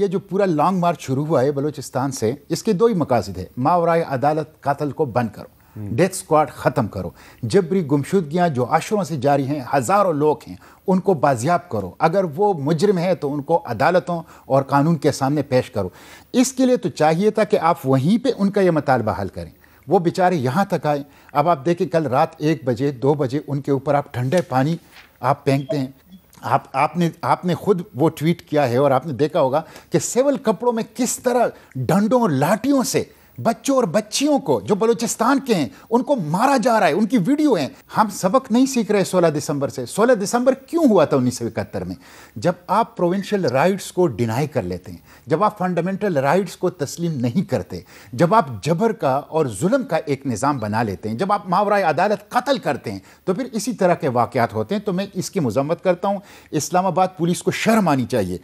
ये जो पूरा लॉन्ग मार्च शुरू हुआ है बलूचिस्तान से इसके दो ही मकासद है मावरा अदालत कातल को बंद करो हम्म। डेथ स्क्वाड ख़त्म करो जबरी गुमशुदगियाँ जो आशरों से जारी हैं हज़ारों लोग हैं उनको बाजियाब करो अगर वो मुजरम है तो उनको अदालतों और कानून के सामने पेश करो इसके लिए तो चाहिए था कि आप वहीं पर उनका यह मतालबा हल करें वो बेचारे यहाँ तक आए अब आप देखें कल रात एक बजे दो बजे उनके ऊपर आप ठंडे पानी आप फेंकते हैं आप आपने आपने खुद वो ट्वीट किया है और आपने देखा होगा कि सेवल कपड़ों में किस तरह डंडों और लाठियों से बच्चों और बच्चियों को जो बलूचिस्तान के हैं उनको मारा जा रहा है उनकी वीडियो हैं हम सबक नहीं सीख रहे 16 दिसंबर से 16 दिसंबर क्यों हुआ था उन्नीस में जब आप प्रोविंशियल राइट्स को डिनाई कर लेते हैं जब आप फंडामेंटल राइट्स को तस्लीम नहीं करते जब आप जबर का और जुल्म का एक निज़ाम बना लेते हैं जब आप मावरा अदालत कत्ल करते हैं तो फिर इसी तरह के वाक़ात होते हैं तो मैं इसकी मजम्मत करता हूँ इस्लामाबाद पुलिस को शर्म आनी चाहिए